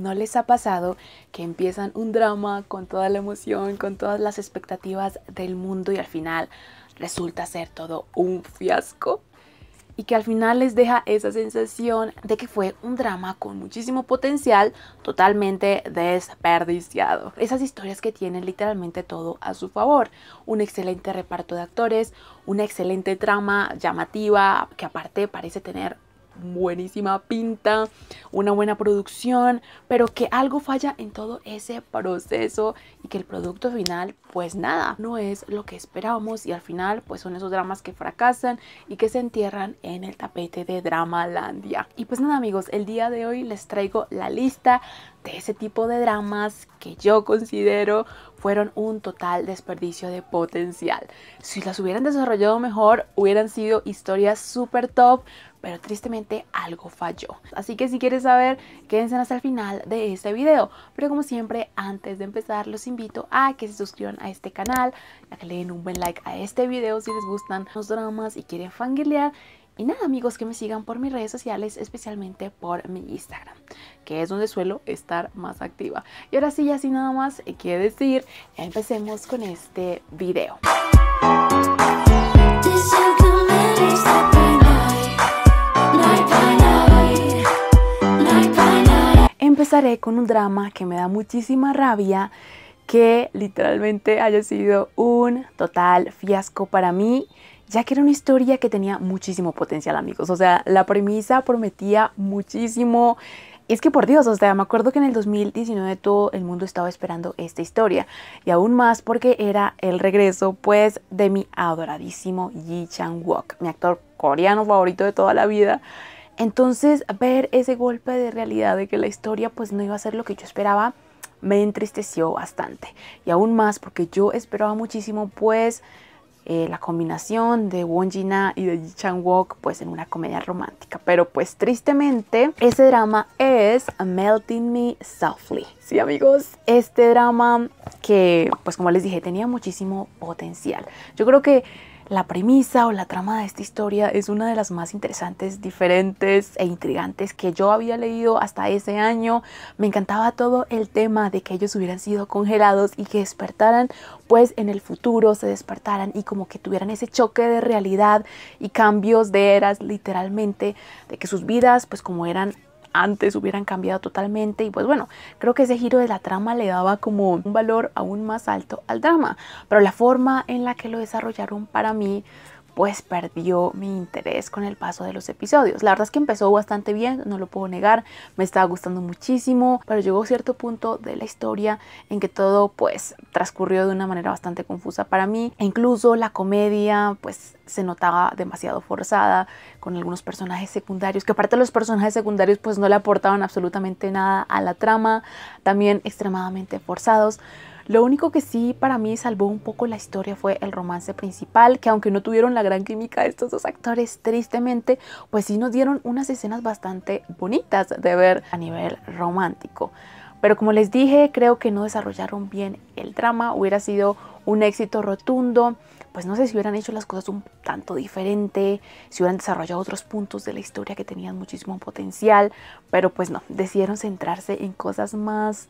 ¿No les ha pasado que empiezan un drama con toda la emoción, con todas las expectativas del mundo y al final resulta ser todo un fiasco? Y que al final les deja esa sensación de que fue un drama con muchísimo potencial totalmente desperdiciado. Esas historias que tienen literalmente todo a su favor. Un excelente reparto de actores, una excelente trama llamativa que aparte parece tener buenísima pinta, una buena producción, pero que algo falla en todo ese proceso y que el producto final, pues nada, no es lo que esperábamos y al final, pues son esos dramas que fracasan y que se entierran en el tapete de Dramalandia. Y pues nada amigos, el día de hoy les traigo la lista de ese tipo de dramas que yo considero fueron un total desperdicio de potencial. Si las hubieran desarrollado mejor, hubieran sido historias súper top, pero tristemente algo falló. Así que si quieres saber, quédense hasta el final de este video. Pero como siempre, antes de empezar, los invito a que se suscriban a este canal, a que le den un buen like a este video si les gustan los dramas y quieren fangirlear y nada amigos que me sigan por mis redes sociales, especialmente por mi Instagram, que es donde suelo estar más activa. Y ahora sí, ya sin nada más que decir, empecemos con este video. Empezaré con un drama que me da muchísima rabia que literalmente haya sido un total fiasco para mí ya que era una historia que tenía muchísimo potencial, amigos. O sea, la premisa prometía muchísimo. Es que por Dios, o sea, me acuerdo que en el 2019 todo el mundo estaba esperando esta historia. Y aún más porque era el regreso, pues, de mi adoradísimo Yi Chang-wook, mi actor coreano favorito de toda la vida. Entonces, ver ese golpe de realidad de que la historia, pues, no iba a ser lo que yo esperaba, me entristeció bastante. Y aún más porque yo esperaba muchísimo, pues, eh, la combinación de Won jin y de Ji Chang-wook pues en una comedia romántica. Pero pues tristemente ese drama es Melting Me Softly. Sí amigos, este drama que pues como les dije tenía muchísimo potencial. Yo creo que la premisa o la trama de esta historia es una de las más interesantes, diferentes e intrigantes que yo había leído hasta ese año. Me encantaba todo el tema de que ellos hubieran sido congelados y que despertaran, pues en el futuro se despertaran y como que tuvieran ese choque de realidad y cambios de eras literalmente, de que sus vidas pues como eran antes hubieran cambiado totalmente y pues bueno, creo que ese giro de la trama le daba como un valor aún más alto al drama, pero la forma en la que lo desarrollaron para mí pues perdió mi interés con el paso de los episodios. La verdad es que empezó bastante bien, no lo puedo negar, me estaba gustando muchísimo, pero llegó cierto punto de la historia en que todo pues transcurrió de una manera bastante confusa para mí. E incluso la comedia pues se notaba demasiado forzada con algunos personajes secundarios, que aparte los personajes secundarios pues no le aportaban absolutamente nada a la trama, también extremadamente forzados. Lo único que sí para mí salvó un poco la historia fue el romance principal, que aunque no tuvieron la gran química de estos dos actores, tristemente, pues sí nos dieron unas escenas bastante bonitas de ver a nivel romántico. Pero como les dije, creo que no desarrollaron bien el drama, hubiera sido un éxito rotundo, pues no sé si hubieran hecho las cosas un tanto diferente, si hubieran desarrollado otros puntos de la historia que tenían muchísimo potencial, pero pues no, decidieron centrarse en cosas más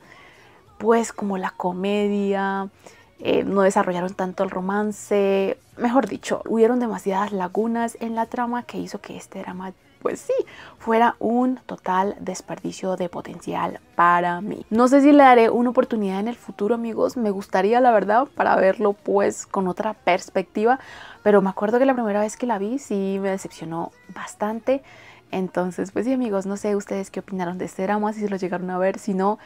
pues como la comedia, eh, no desarrollaron tanto el romance, mejor dicho, hubieron demasiadas lagunas en la trama que hizo que este drama pues sí, fuera un total desperdicio de potencial para mí. No sé si le daré una oportunidad en el futuro, amigos. Me gustaría, la verdad, para verlo pues con otra perspectiva. Pero me acuerdo que la primera vez que la vi sí me decepcionó bastante. Entonces, pues sí, amigos, no sé ustedes qué opinaron de este drama, si se lo llegaron a ver, si no,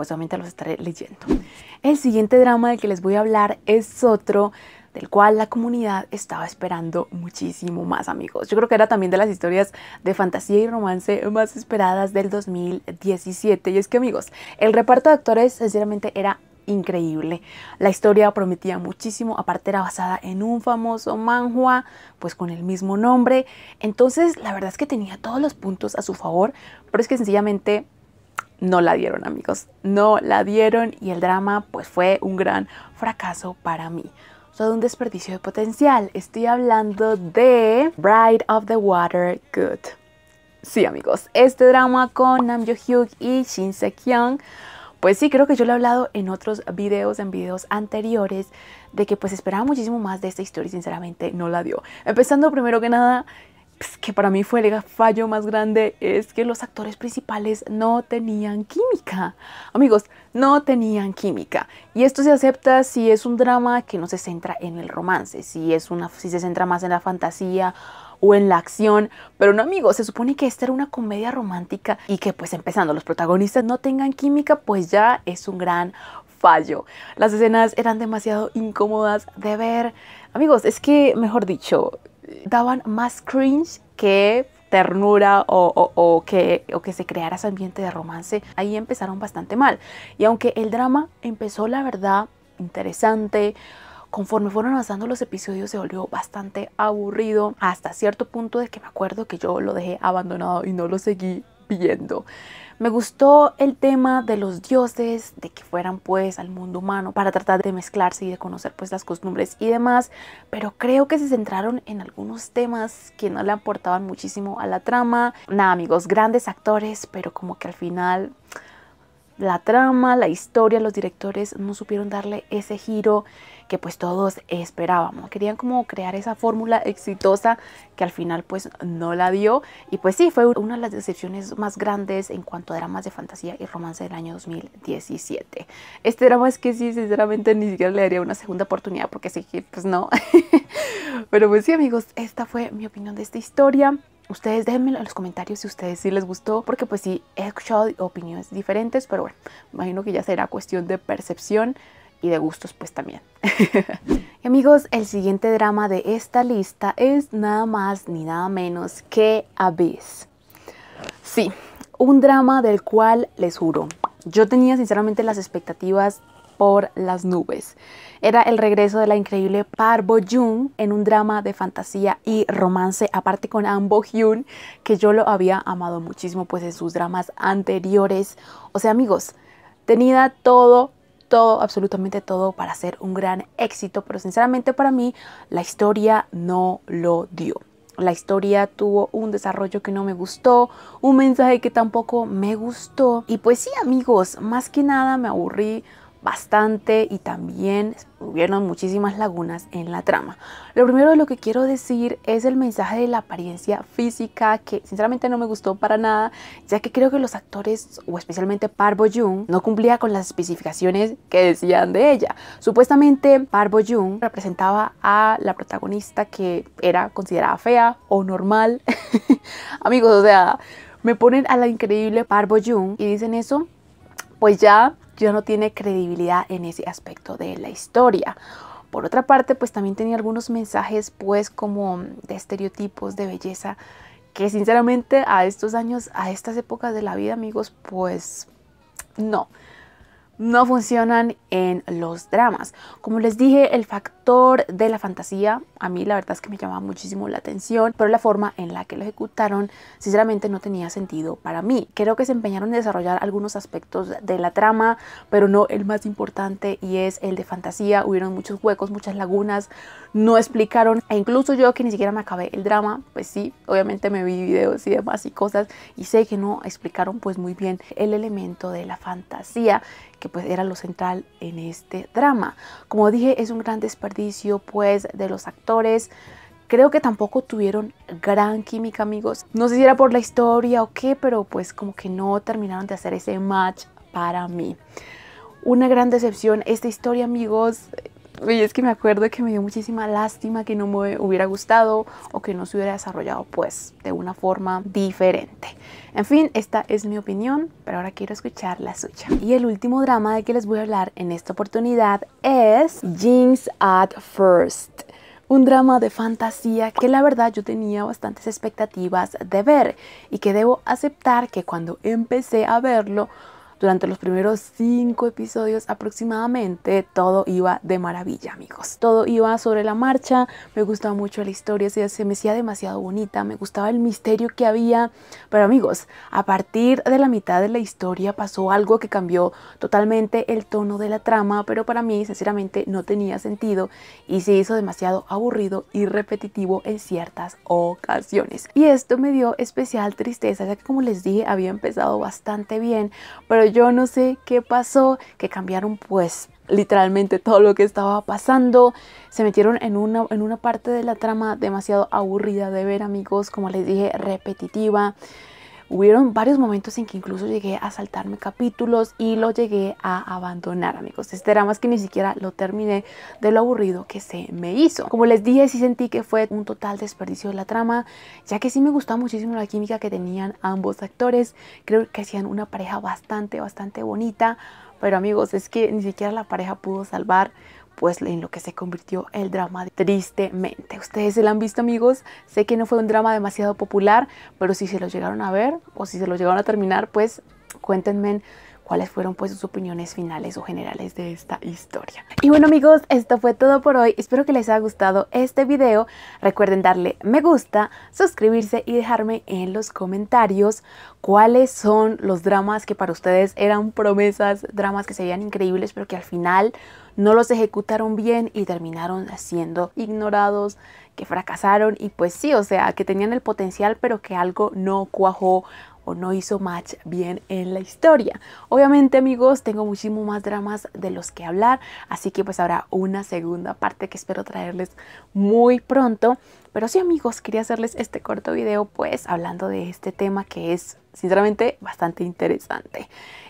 pues obviamente los estaré leyendo. El siguiente drama del que les voy a hablar es otro del cual la comunidad estaba esperando muchísimo más amigos. Yo creo que era también de las historias de fantasía y romance más esperadas del 2017. Y es que amigos, el reparto de actores sinceramente era increíble. La historia prometía muchísimo, aparte era basada en un famoso manhua, pues con el mismo nombre. Entonces, la verdad es que tenía todos los puntos a su favor, pero es que sencillamente no la dieron amigos, no la dieron y el drama pues fue un gran fracaso para mí. Todo un desperdicio de potencial. Estoy hablando de Bride of the Water Good. Sí amigos, este drama con Nam Joo Hyuk y Shin Se Kyung pues sí, creo que yo lo he hablado en otros videos, en videos anteriores, de que pues esperaba muchísimo más de esta historia y sinceramente no la dio. Empezando primero que nada, pues, que para mí fue el fallo más grande es que los actores principales no tenían química. Amigos, no tenían química. Y esto se acepta si es un drama que no se centra en el romance, si, es una, si se centra más en la fantasía o en la acción. Pero no, amigos, se supone que esta era una comedia romántica y que pues empezando los protagonistas no tengan química, pues ya es un gran fallo. Las escenas eran demasiado incómodas de ver. Amigos, es que, mejor dicho, daban más cringe que ternura o, que, o que se creara ese ambiente de romance, ahí empezaron bastante mal. Y aunque el drama empezó, la verdad, interesante, conforme fueron avanzando los episodios se volvió bastante aburrido hasta cierto punto de que me acuerdo que yo lo dejé abandonado y no lo seguí me gustó el tema de los dioses, de que fueran pues al mundo humano para tratar de mezclarse y de conocer pues las costumbres y demás, pero creo que se centraron en algunos temas que no le aportaban muchísimo a la trama. Nada amigos, grandes actores, pero como que al final la trama, la historia, los directores no supieron darle ese giro que pues todos esperábamos. Querían como crear esa fórmula exitosa que al final pues no la dio y pues sí, fue una de las decepciones más grandes en cuanto a dramas de fantasía y romance del año 2017. Este drama es que sí, sinceramente ni siquiera le daría una segunda oportunidad porque sí, pues no. Pero pues sí amigos, esta fue mi opinión de esta historia. Ustedes déjenmelo en los comentarios si ustedes sí les gustó, porque pues sí, he escuchado opiniones diferentes, pero bueno, imagino que ya será cuestión de percepción y de gustos pues también. amigos, el siguiente drama de esta lista es nada más ni nada menos que Abyss. Sí, un drama del cual les juro, yo tenía sinceramente las expectativas por las nubes. Era el regreso de la increíble bo Jun en un drama de fantasía y romance, aparte con Ambo Hyun, que yo lo había amado muchísimo pues en sus dramas anteriores. O sea, amigos, tenía todo todo, absolutamente todo para ser un gran éxito, pero sinceramente para mí la historia no lo dio. La historia tuvo un desarrollo que no me gustó, un mensaje que tampoco me gustó. Y pues sí amigos, más que nada me aburrí bastante y también hubieron muchísimas lagunas en la trama. Lo primero de lo que quiero decir es el mensaje de la apariencia física que sinceramente no me gustó para nada, ya que creo que los actores o especialmente Parvo Jung no cumplía con las especificaciones que decían de ella. Supuestamente bo Jung representaba a la protagonista que era considerada fea o normal. Amigos, o sea, me ponen a la increíble bo Jung y dicen eso pues ya, ya no tiene credibilidad en ese aspecto de la historia. Por otra parte, pues también tenía algunos mensajes, pues como de estereotipos de belleza, que sinceramente a estos años, a estas épocas de la vida, amigos, pues no no funcionan en los dramas. Como les dije, el factor de la fantasía a mí la verdad es que me llamaba muchísimo la atención, pero la forma en la que lo ejecutaron sinceramente no tenía sentido para mí. Creo que se empeñaron en desarrollar algunos aspectos de la trama, pero no el más importante y es el de fantasía. Hubieron muchos huecos, muchas lagunas, no explicaron e incluso yo que ni siquiera me acabé el drama, pues sí, obviamente me vi videos y demás y cosas y sé que no explicaron pues muy bien el elemento de la fantasía que pues era lo central en este drama. Como dije, es un gran desperdicio pues de los actores. Creo que tampoco tuvieron gran química, amigos. No sé si era por la historia o qué, pero pues como que no terminaron de hacer ese match para mí. Una gran decepción esta historia, amigos. Y es que me acuerdo que me dio muchísima lástima que no me hubiera gustado o que no se hubiera desarrollado pues de una forma diferente. En fin, esta es mi opinión, pero ahora quiero escuchar la suya. Y el último drama de que les voy a hablar en esta oportunidad es Jinx at First un drama de fantasía que la verdad yo tenía bastantes expectativas de ver y que debo aceptar que cuando empecé a verlo durante los primeros cinco episodios aproximadamente todo iba de maravilla, amigos. Todo iba sobre la marcha, me gustaba mucho la historia, se, me hacía demasiado bonita, me gustaba el misterio que había. Pero amigos, a partir de la mitad de la historia pasó algo que cambió totalmente el tono de la trama, pero para mí sinceramente no tenía sentido y se hizo demasiado aburrido y repetitivo en ciertas ocasiones. Y esto me dio especial tristeza, ya que como les dije había empezado bastante bien, pero yo no sé qué pasó, que cambiaron pues literalmente todo lo que estaba pasando. Se metieron en una, en una parte de la trama demasiado aburrida de ver amigos, como les dije, repetitiva. Hubieron varios momentos en que incluso llegué a saltarme capítulos y lo llegué a abandonar, amigos. Este era es que ni siquiera lo terminé de lo aburrido que se me hizo. Como les dije, sí sentí que fue un total desperdicio de la trama, ya que sí me gustaba muchísimo la química que tenían ambos actores. Creo que hacían una pareja bastante, bastante bonita. Pero amigos, es que ni siquiera la pareja pudo salvar pues en lo que se convirtió el drama tristemente. Ustedes se lo han visto amigos, sé que no fue un drama demasiado popular, pero si se lo llegaron a ver o si se lo llegaron a terminar, pues cuéntenme cuáles fueron pues sus opiniones finales o generales de esta historia. Y bueno amigos, esto fue todo por hoy. Espero que les haya gustado este video. Recuerden darle me gusta, suscribirse y dejarme en los comentarios cuáles son los dramas que para ustedes eran promesas, dramas que se veían increíbles pero que al final no los ejecutaron bien y terminaron siendo ignorados, que fracasaron y pues sí, o sea, que tenían el potencial pero que algo no cuajó no hizo match bien en la historia. Obviamente amigos, tengo muchísimo más dramas de los que hablar, así que pues habrá una segunda parte que espero traerles muy pronto. Pero sí amigos, quería hacerles este corto video pues hablando de este tema que es sinceramente bastante interesante.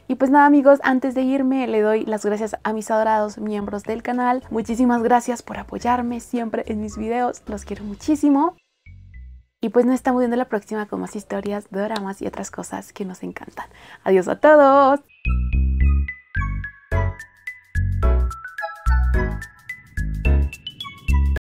Y pues nada amigos, antes de irme le doy las gracias a mis adorados miembros del canal. Muchísimas gracias por apoyarme siempre en mis videos, los quiero muchísimo. Y pues nos estamos viendo la próxima con más historias, dramas y otras cosas que nos encantan. Adiós a todos.